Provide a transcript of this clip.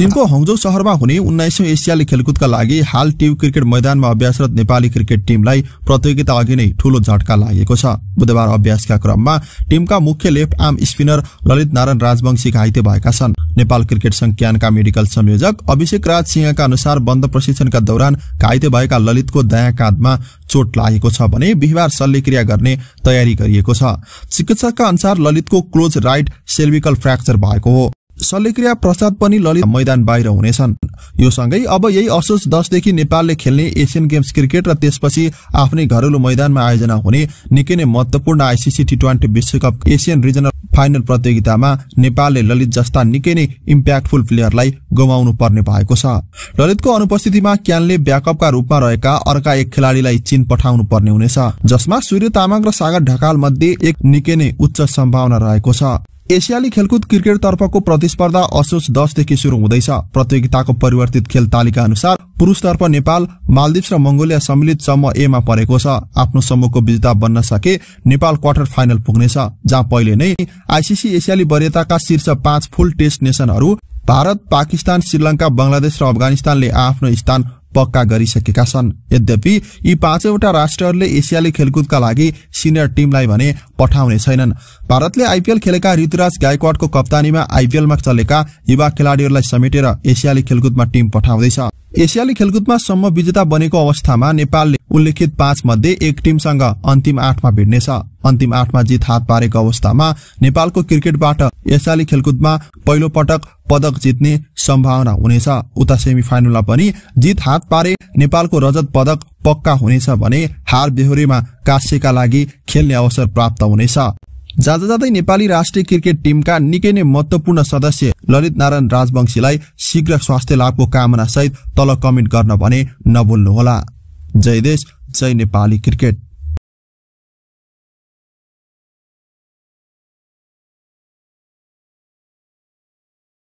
चीनको हङजो सहरमा हुने उन्नाइसौं एसियाली खेलकुदका लागि हाल ट्युब क्रिकेट मैदानमा अभ्यासरत नेपाली क्रिकेट टिमलाई प्रतियोगिता अघि नै ठूलो झट्का लागेको छ बुधबार अभ्यासका क्रममा टिमका मुख्य left arm spinner Lalit Narayan Rajbanshi घाइते भएका छन् नेपाल क्रिकेट संघ क्यानका मेडिकल संयोजक अभिषेक राज सिंहका अनुसार बन्द प्रशिक्षणका दौरान घाइते भएका ललितको दायाँ काँधमा चोट लागेको छ भने बिहिबार शल्यक्रिया गर्ने तयारी गरिएको छ चिकित्सकका अनुसार ललितको क्लोज राइट सेल्भिकल फ्र्याक्चर भएको हो शल्यक्रिया प्रसाद पनि ललित मैदान बाहिर हुनेछन् यो सँगै अब यही असोज दसदेखि नेपालले खेल्ने एसियन गेम्स क्रिकेट र त्यसपछि आफ्नै घरेलु मैदानमा आयोजना हुने निकै नै महत्वपूर्ण आइसिसी टी ट्वेन्टी विश्वकप एसियन रिजनल फाइनल प्रतियोगितामा नेपालले ललित जस्ता निकै नै इम्प्याक्टफुल प्लेयरलाई गुमाउनु पर्ने भएको छ ललितको अनुपस्थितिमा क्यानले ब्याकअपका रूपमा रहेका अर्का एक खेलाड़ीलाई चीन पठाउनु पर्ने हुनेछ जसमा सूर्य तामाङ र सागर ढकाल मध्ये एक निकै नै उच्च सम्भावना रहेको छ एसियाली खेलकुद क्रिकेटतर्फको प्रतिस्पर्धा असोज दसदेखि सुरु हुँदैछ प्रतियोगिताको परिवर्तित खेल तालिका अनुसार पुरूषतर्फ नेपाल मालदिप्स र मंगोलिया सम्मिलित समूह एमा परेको छ आफ्नो समूहको विजेता बन्न सके नेपाल क्वार्टर फाइनल पुग्नेछ जहाँ पहिले नै आइसिसी एसियाली वरियताका शीर्ष पाँच फुल टेस्ट नेसनहरू भारत पाकिस्तान श्रीलंका बंगलादेश र अफगानिस्तानले आफ्नो स्थान पक्का गरिसकेका छन् यद्यपि यी पाँचैवटा राष्ट्रहरूले एसियाली खेलकुदका लागि सिनियर टिमलाई भने पठाउने छैनन् भारतले आइपिएल खेलेका ऋतुराज गायकवाडको कप्तानीमा आइपिएलमा चलेका युवा खेलाड़ीहरूलाई समेटेर एसियाली खेलकुदमा टिम पठाउँदैछ एसियाली खेलकुदमा सम्म विजेता बनेको अवस्थामा नेपालले उल्लेखित पाँच मध्ये एक टिमसँग अन्तिम आठमा भिड्नेछ अन्तिम आठमा जित हात पारेको अवस्थामा नेपालको क्रिकेटबाट एसियाली खेलकुदमा पहिलो पटक पदक जित्ने सम्भावना हुनेछ उता सेमी फाइनलमा पनि जित हात पारे नेपालको रजत पदक पक्का हुनेछ भने हार बेहोरीमा कास्यका लागि खेल्ने अवसर प्राप्त हुनेछ जाँदा जाँदै नेपाली राष्ट्रिय क्रिकेट टिमका निकै नै महत्वपूर्ण सदस्य ललित नारायण राजवंशीलाई शीघ्र स्वास्थ्य लाभको कामना सहित तल कमेन्ट गर्न भने नभुल्नुहोला जय देश जय नेपाली क्रिकेट